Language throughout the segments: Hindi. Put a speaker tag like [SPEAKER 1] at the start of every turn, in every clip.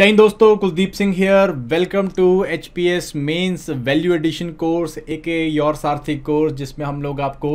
[SPEAKER 1] जय दोस्तों Kuldeep Singh here welcome to H P S mains value addition course a your Sarthik course जिसमें हम लोग आपको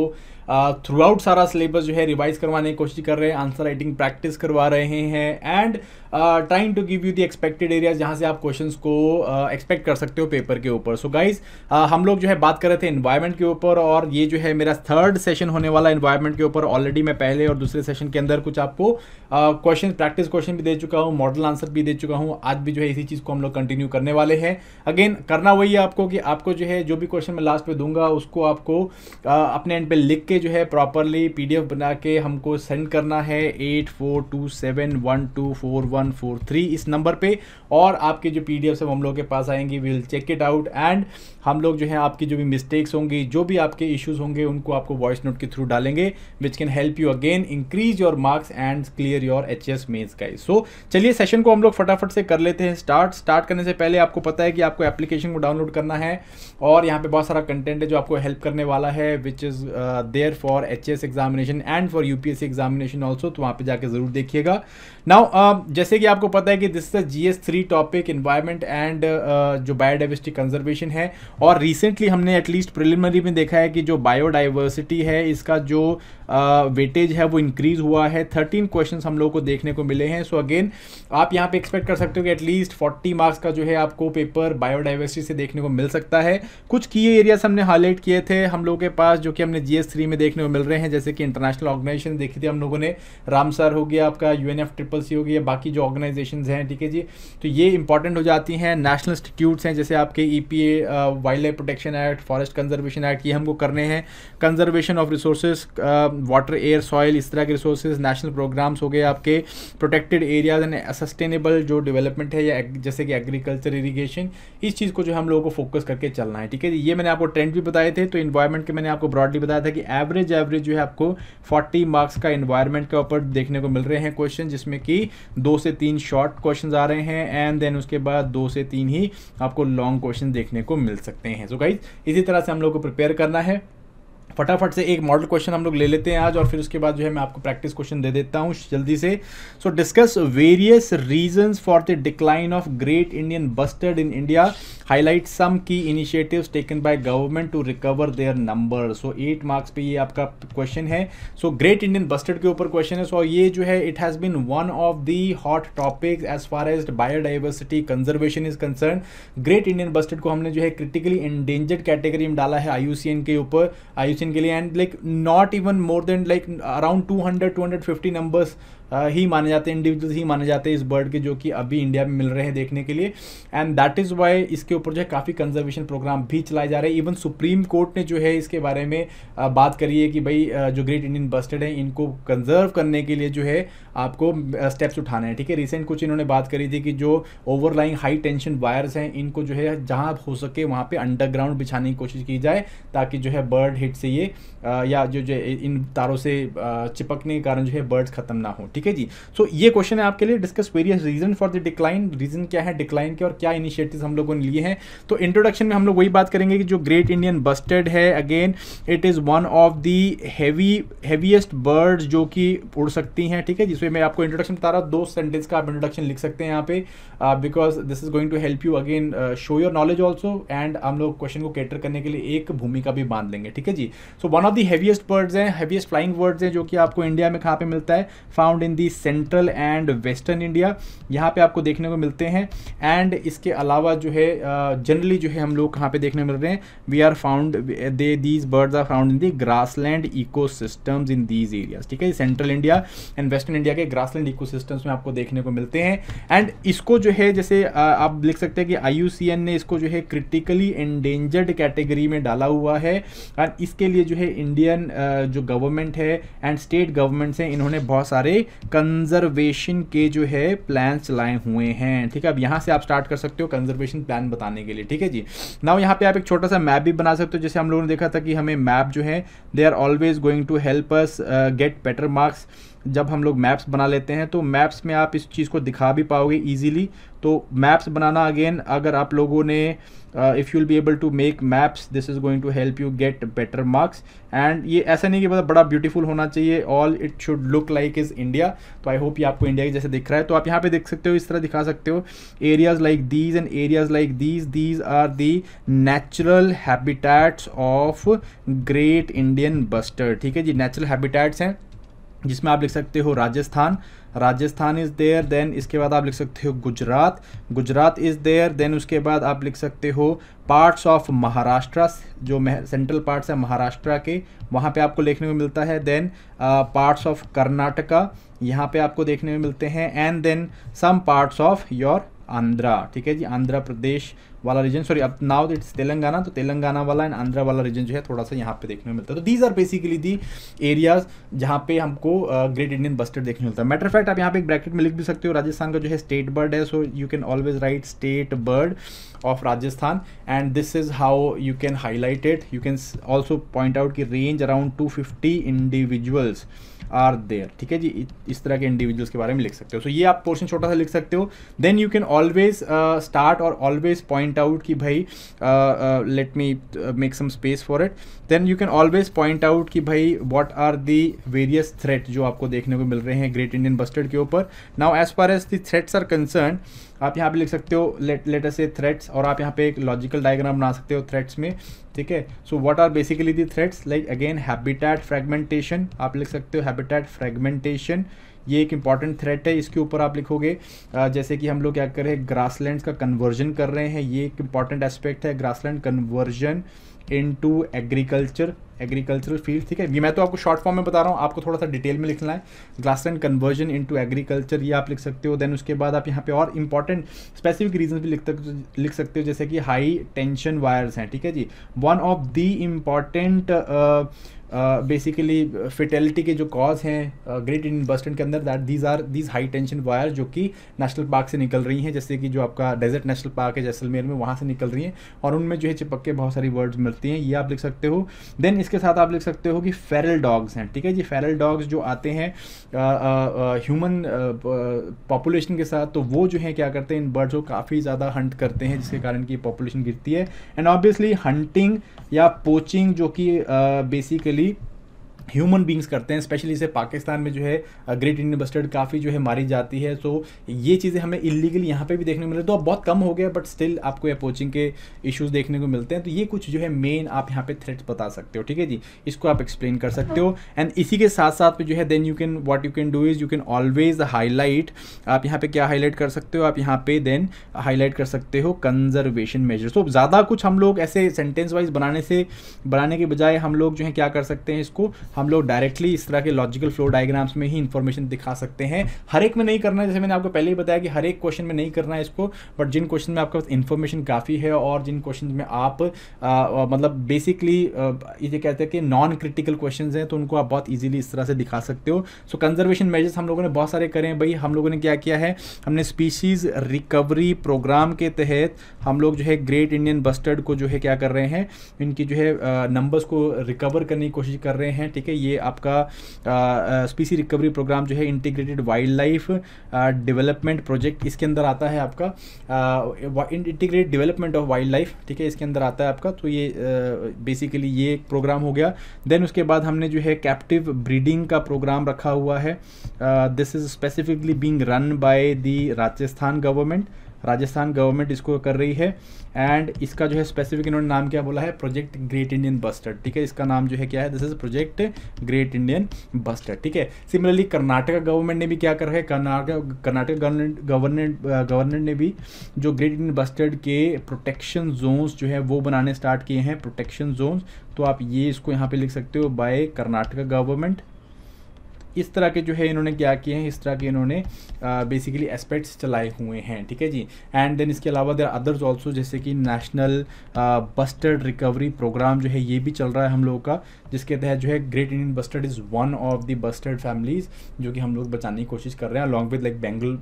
[SPEAKER 1] थ्रू uh, आउट सारा सिलेबस जो है रिवाइज करवाने की कोशिश कर रहे हैं आंसर राइटिंग प्रैक्टिस करवा रहे हैं and trying to give you the expected area जहाँ से आप क्वेश्चन को एक्सपेक्ट uh, कर सकते हो पेपर के ऊपर सो गाइज uh, हम लोग जो है बात कर रहे थे इन्वायरमेंट के ऊपर और ये जो है मेरा थर्ड सेशन होने वाला इन्वायरमेंट के ऊपर ऑलरेडी मैं पहले और दूसरे सेशन के अंदर कुछ आपको क्वेश्चन प्रैक्टिस क्वेश्चन भी दे चुका हूँ मॉडल आंसर भी दे चुका हूँ आज भी जो है इसी चीज़ को हम लोग कंटिन्यू करने वाले हैं अगेन करना वही है आपको कि आपको जो है जो भी क्वेश्चन मैं लास्ट में दूंगा उसको आपको uh, अपने एंड पे लिख के के जो है प्रॉपरली पीडीएफ बना के हमको सेंड करना है eight four two seven one two four one four three इस नंबर पे और आपके जो पी डी एफ हम लोग के पास आएंगी will check it out and हम लोग जो है आपकी जो भी मिस्टेक्स होंगी जो भी आपके इश्यूज होंगे उनको आपको वॉइस नोट के थ्रू डालेंगे which can help you again increase your marks and clear your H S mains guys so चलिए सेशन को हम लोग फटाफट से कर लेते हैं स्टार्ट स्टार्ट करने से पहले आपको पता है कि आपको एप्लीकेशन को डाउनलोड करना है और यहाँ पे बहुत सारा कंटेंट है जो आपको हेल्प करने वाला है which is there there for H S examination and for U P S C examination also तो वहाँ पर जाकर ज़रूर देखिएगा नाउ uh, um, जैसे कि आपको पता है कि this is G S three topic environment and जो बायोडाइवर्सिटी कंजर्वेशन है और रिसेंटली हमने एटलीस्ट प्रिलिमिनरी में देखा है कि जो बायोडाइवर्सिटी है इसका जो वेटेज uh, है वो इंक्रीज हुआ है थर्टीन क्वेश्चन हम लोग को देखने को मिले हैं सो so अगेन आप यहाँ पे एक्सपेक्ट कर सकते हो कि एटलीस्ट फोर्टी मार्क्स का जो है आपको पेपर बायोडाइवर्सिटी से देखने को मिल सकता है कुछ की एरियाज हमने हाईलाइट किए थे हम लोगों के पास जो कि हमने जी में हमें देखने को मिल रहे हैं जैसे कि इंटरनेशनल ऑर्गेनाइजेशन देखी थी हम लोगों ने रामसर हो गया आपका U N F triple C हो गया बाकी जो ऑर्गेनाइजेशन हैं ठीक है जी तो ये इंपॉर्टेंट हो जाती हैं नेशनल इंस्टीट्यूट्स हैं जैसे आपके E P A wildlife protection act forest conservation act ये हमको करने हैं conservation of resource water air soil इस तरह के रिसोर्स नेशनल प्रोग्राम्स हो गए आपके प्रोटेक्टेड एरियाज एंड सस्टेनेबल जो डेवलपमेंट है या जैसे कि एग्रीकल्चर इरीगेशन इस चीज़ को जो हम लोगों को फोकस करके चलना है ठीक है जी ये मैंने आपको ट्रेंड भी बताए थे तो इन्वायरमेंट के मैंने आपको ब्रॉडली बताया था कि एव एवरेज एवरेज जो है आपको 40 मार्क्स का इन्वायरमेंट के ऊपर देखने को मिल रहे हैं क्वेश्चन जिसमें कि दो से तीन शॉर्ट क्वेश्चन आ रहे हैं एंड देन उसके बाद दो से तीन ही आपको लॉन्ग क्वेश्चन देखने को मिल सकते हैं सो so गाइज इसी तरह से हम लोग को प्रिपेयर करना है फटाफट से एक मॉडल क्वेश्चन हम लोग ले लेते हैं आज और फिर उसके बाद जो है मैं आपको प्रैक्टिस क्वेश्चन दे देता हूँ जल्दी से so discuss various reasons for the decline of great Indian bustard in India highlight some key initiatives taken by government to recover their number so eight marks पे ये आपका क्वेश्चन है सो ग्रेट इंडियन बस्टर्ड के ऊपर क्वेश्चन है सो so, ये जो है it has been one of the hot topic as far as biodiversity conservation is concern great Indian bustard को हमने जो है क्रिटिकली इंडेंजर्ड कैटेगरी में डाला है आई के ऊपर आई पोजीशन के लिए and like not even more than like around 200 250 numbers Uh, ही माने जाते हैं इंडिविजुअल ही माने जाते हैं इस बर्ड के जो कि अभी इंडिया में मिल रहे हैं देखने के लिए एंड दैट इज़ वाई इसके ऊपर जो है काफ़ी कंजर्वेशन प्रोग्राम भी चलाए जा रहे हैं इवन सुप्रीम कोर्ट ने जो है इसके बारे में uh, बात करी है कि भाई uh, जो ग्रेट इंडियन बस्टेड है इनको कंजर्व करने के लिए जो है आपको स्टेप्स उठाना है ठीक है रिसेंट कुछ इन्होंने बात करी थी कि जो ओवरलाइंग हाई टेंशन वायर्स हैं इनको जो है जहाँ हो सके वहाँ पर अंडरग्राउंड बिछाने की कोशिश की जाए ताकि जो है बर्ड हिट से ये या जो जो इन तारों से चिपकने के कारण जो है बर्ड्स खत्म ना हो ठीक है जी सो so, ये क्वेश्चन है आपके लिए discuss various reason for the decline reason क्या है डिक्लाइन के और क्या इनिशिएटिव्स हम लोगों ने लिए हैं तो इंट्रोडक्शन में हम लोग वही बात करेंगे कि जो ग्रेट इंडियन बस्टर्ड है again it is one of the heavy heaviest bird जो कि उड़ सकती हैं ठीक है जिसमें मैं आपको इंट्रोडक्शन बता रहा हूँ दो सेंटेंस का आप इंट्रोडक्शन लिख सकते हैं यहाँ पे because this is going to help you again show your knowledge also and हम लोग क्वेश्चन को कैटर करने के लिए एक भूमिका भी बांध लेंगे ठीक है जी so one of the heaviest birds हैं हैवीएस्ट फ्लाइंग बर्ड्स हैं जो कि आपको इंडिया में कहाँ पे मिलता है found in the central and western India यहाँ पे आपको देखने को मिलते हैं एंड इसके अलावा जो है जनरली जो है हम लोग कहाँ पे देखने मिल रहे हैं we are found they these birds are found in the grassland eco in these areas ठीक है central India and western India के ग्रास लैंड इको में आपको देखने को मिलते हैं एंड इसको जो है जैसे आ, आप लिख सकते हैं कि आई ने इसको जो है क्रिटिकली एंडेंजर्ड कैटेगरी में डाला हुआ है एंड इसके लिए जो है इंडियन जो गवर्नमेंट है एंड स्टेट गवर्नमेंट्स हैं इन्होंने बहुत सारे कंजर्वेशन के जो है प्लान चलाए हुए हैं ठीक है अब यहाँ से आप स्टार्ट कर सकते हो कंजर्वेशन प्लान बताने के लिए ठीक है जी नाउ यहाँ पे आप एक छोटा सा मैप भी बना सकते हो जैसे हम लोगों ने देखा था कि हमें मैप जो है they are always going to help us get better marks जब हम लोग मैप्स बना लेते हैं तो मैप्स में आप इस चीज़ को दिखा भी पाओगे ईजीली तो मैप्स बनाना अगेन अगर आप लोगों ने if you'll be able to make maps this is going to help you get better marks and ये ऐसा नहीं कि मतलब बड़ा ब्यूटीफुल होना चाहिए all it should look like is India तो आई होप ये आपको इंडिया के जैसे दिख रहा है तो आप यहाँ पे देख सकते हो इस तरह दिखा सकते हो areas like these and areas like these these are the natural habitats of great Indian bustard ठीक है जी नेचुरल हैबिटैट्स हैं जिसमें आप लिख सकते हो Rajasthan Rajasthan is there then इसके बाद आप लिख सकते हो Gujarat Gujarat is there then उसके बाद आप लिख सकते हो पार्ट्स ऑफ महाराष्ट्र जो सेंट्रल पार्ट्स है महाराष्ट्र के वहाँ पे आपको देखने को मिलता है देन पार्ट्स ऑफ कर्नाटका यहाँ पे आपको देखने में मिलते हैं and then some parts of your Andhra ठीक है जी आंध्र प्रदेश वाला रीजन सॉरी अब नाउ इट्स तेलंगाना तो तेलंगाना वाला एंड आंध्रा वाला रीजन जो है थोड़ा सा यहाँ पे देखने को मिलता है तो these are basically the areas जहाँ पे हमको ग्रेट इंडियन बस्टर्ड देखने को मिलता है मैटर फैक्ट आप यहाँ पे एक ब्रैकेट में लिख भी सकते हो राजस्थान का जो है स्टेट बर्ड है so you can always write state bird of Rajasthan and this is how you can highlight it you can also point out the range around two fifty individuals are there ठीक है जी इस तरह के इंडिविजुअल्स के बारे में लिख सकते हो सो so, ये आप पोर्शन छोटा सा लिख सकते हो then you can always start और ऑलवेज पॉइंट point out कि भाई let me make some space for it then you can always point out कि भाई what are the various threat जो आपको देखने को मिल रहे हैं ग्रेट इंडियन बस्टर्ड के ऊपर now as far as the threats are concern आप यहाँ पे लिख सकते हो लेट लेटर से थ्रेट्स और आप यहाँ पे एक लॉजिकल डायग्राम बना सकते हो थ्रेट्स में ठीक है so what are basically the threats like again habitat fragmentation आप लिख सकते हो हैबिटेट फ्रेगमेंटेशन ये एक इंपॉर्टेंट थ्रेट है इसके ऊपर आप लिखोगे जैसे कि हम लोग क्या कर रहे हैं ग्रासलैंड का कन्वर्जन कर रहे हैं ये एक इंपॉर्टेंट एस्पेक्ट है grassland conversion into agriculture agricultural field ठीक है ये मैं तो आपको शॉर्ट फॉर्म में बता रहा हूँ आपको थोड़ा सा डिटेल में लिखना है ग्लासलैंड कन्वर्जन इनटू एग्रीकल्चर ये आप लिख सकते हो देन उसके बाद आप यहाँ पे और इंपॉर्टेंट स्पेसिफिक रीजन भी लिख लिख सकते हो जैसे कि हाई टेंशन वायर्स हैं ठीक है जी one of the important basically fatality के जो कॉज हैं ग्रेट इंडियन बस्टन के अंदर that these are these high tension wire जो कि नेशनल पार्क से निकल रही हैं जैसे कि जो आपका डेजर्ट नेशनल पार्क है जैसलमेर में वहाँ से निकल रही हैं और उनमें जो है चिपक के बहुत सारी वर्ड्स मिलती हैं ये आप लिख सकते हो देन इसके साथ आप लिख सकते हो कि फेरल डॉग्स हैं ठीक है जी फेरल डॉग्स जो आते हैं ह्यूमन पॉपुलेशन के साथ तो वो जो है क्या करते हैं इन बर्ड्स को काफ़ी ज़्यादा हंट करते हैं जिसके कारण की पॉपुलेशन गिरती है एंड ऑब्वियसली हंटिंग या पोचिंग जो कि बेसिकली uh, ह्यूमन बींग्स करते हैं स्पेशली इसे पाकिस्तान में जो है ग्रेट इंडियन बस्टर्ड काफ़ी जो है मारी जाती है सो ये चीज़ें हमें इलीगली यहाँ पे भी देखने को मिल रही तो अब बहुत कम हो गया बट स्टिल आपको अपोचिंग के इश्यूज देखने को मिलते हैं तो ये कुछ जो है मेन आप यहाँ पे थ्रेट्स बता सकते हो ठीक है जी इसको आप एक्सप्लेन कर सकते हो एंड इसी के साथ साथ में जो है then you can what you can do is you can always highlight आप यहाँ पर क्या हाईलाइट कर सकते हो आप यहाँ पे देन हाईलाइट कर सकते हो कंजर्वेशन मेजर सो ज़्यादा कुछ हम लोग ऐसे सेंटेंस वाइज बनाने से बनाने के बजाय हम लोग जो है क्या कर सकते हैं इसको हम लोग डायरेक्टली इस तरह के लॉजिकल फ्लो डायग्राम्स में ही इन्फॉर्मेशन दिखा सकते हैं हर एक में नहीं करना है जैसे मैंने आपको पहले ही बताया कि हर एक क्वेश्चन में नहीं करना है इसको बट जिन क्वेश्चन में आपके पास इन्फॉर्मेशन काफ़ी है और जिन क्वेश्चन में आप आ, मतलब बेसिकली ये कहते हैं कि नॉन क्रिटिकल क्वेश्चन हैं तो उनको आप बहुत ईजिली इस तरह से दिखा सकते हो सो कंजर्वेशन मेजर्स हम लोगों ने बहुत सारे करे हैं भाई हम लोगों ने क्या किया है हमने स्पीशीज़ रिकवरी प्रोग्राम के तहत हम लोग जो है ग्रेट इंडियन बस्टर्ड को जो है क्या कर रहे हैं इनकी जो है नंबर्स को रिकवर करने की कोशिश कर रहे हैं ठीक ठीक है ये आपका स्पीसी रिकवरी प्रोग्राम जो है integrated wildlife development project इसके अंदर आता है आपका integrated development of wildlife ठीक है इसके अंदर आता है आपका तो ये बेसिकली ये एक प्रोग्राम हो गया देन उसके बाद हमने जो है कैप्टिव ब्रीडिंग का प्रोग्राम रखा हुआ है this is specifically being run by the Rajasthan government Rajasthan government इसको कर रही है एंड इसका जो है स्पेसिफिक इन्होंने नाम क्या बोला है प्रोजेक्ट ग्रेट इंडियन बस्टर्ड ठीक है इसका नाम जो है क्या है this is project great Indian bustard ठीक है सिमिलरली कर्नाटका गवर्नमेंट ने भी क्या कर रहा है Karnataka Karnataka government government government ने भी जो ग्रेट इंडियन बस्टर्ड के प्रोटेक्शन जोन्स जो है वो बनाने स्टार्ट किए हैं प्रोटेक्शन जोन्स तो आप ये इसको यहाँ पे लिख सकते हो बाय कर्नाटका गवर्नमेंट इस तरह के जो है इन्होंने क्या किए हैं इस तरह के इन्होंने बेसिकली एस्पेक्ट्स चलाए हुए हैं ठीक है जी एंड देन इसके अलावा देर अदर्स ऑल्सो जैसे कि नेशनल बस्टर्ड रिकवरी प्रोग्राम जो है ये भी चल रहा है हम लोगों का जिसके तहत जो है great Indian bustard is one of the bustard families जो कि हम लोग बचाने की कोशिश कर रहे हैं along with like Bengal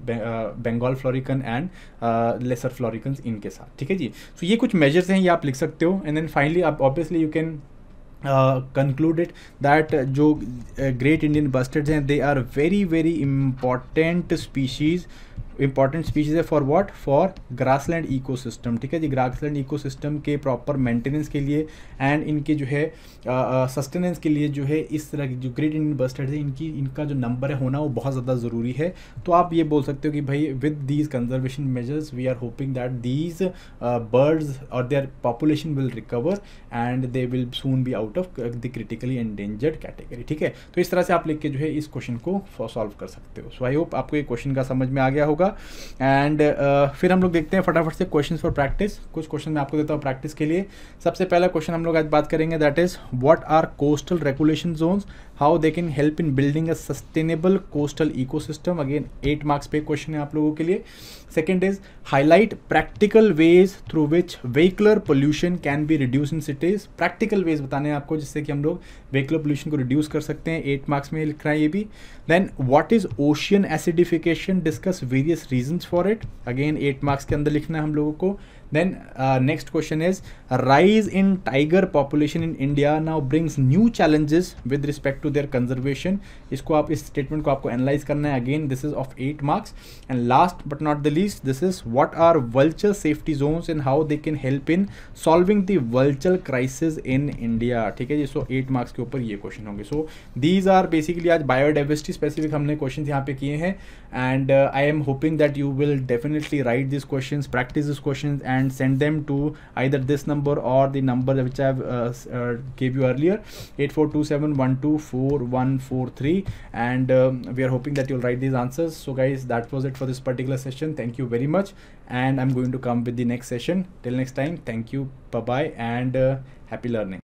[SPEAKER 1] Bengal florican and lesser florican इनके साथ ठीक है जी सो so ये कुछ मेजर्स हैं ये आप लिख सकते हो एंड देन फाइनली आप obviously you can concluded that जो ग्रेट इंडियन बस्टर्ड्स हैं they are very very important species important species है for what for grassland ecosystem ठीक है जी ग्रासलैंड इकोसिस्टम के प्रॉपर मेंटेनेंस के लिए एंड इनके जो है सस्टेनेंस के लिए जो है इस तरह की जो ग्रेट इंडियन बस्टर्ड है इनकी इनका जो नंबर है होना वो बहुत ज़्यादा ज़रूरी है तो आप ये बोल सकते हो कि भाई with these conservation measures we are hoping that these birds और their population will recover and they will soon be out of the critically endangered category ठीक है तो इस तरह से आप लिख के जो है इस क्वेश्चन को सॉल्व कर सकते हो सो आई होप आपको ये क्वेश्चन का समझ में आ गया होगा होगा एंड uh, फिर हम लोग देखते हैं फटाफट से क्वेश्चन फॉर प्रैक्टिस कुछ क्वेश्चन मैं आपको देता हूँ प्रैक्टिस के लिए सबसे पहला क्वेश्चन हम लोग आज बात करेंगे that is what are coastal regulation zones how they can help in building a sustainable coastal ecosystem again eight marks पे क्वेश्चन है आप लोगों के लिए second is highlight practical ways through which vehicular pollution can be reduce in cities practical ways बताने हैं आपको जिससे कि हम लोग व्हीकलर पोल्यूशन को रिड्यूस कर सकते हैं एट मार्क्स में लिख रहा है ये भी then what is ocean acidification discuss various reasons for it again eight marks के अंदर लिखना है हम लोगों को then next question is rise in tiger population in India now brings new challenges with respect to their conservation इसको आप इस स्टेटमेंट को आपको एनालाइज करना है again this is of eight marks and last but not the least this is what are vulture safety zone and how they can help in solving the vulture crisis in India ठीक है जी सो एट मार्क्स के ऊपर ये क्वेश्चन होंगे सो दीज आर बेसिकली आज बायोडाइवर्सिटी स्पेसिफिक हमने क्वेश्चन यहाँ पे किए हैं and I am hoping that you will definitely write this question practice this question and and send them to either this number or the number which I've uh, uh, gave you earlier 8427124143 and um, we are hoping that you'll write these answers so guys that was it for this particular session thank you very much and I'm going to come with the next session till next time thank you bye bye and uh, happy learning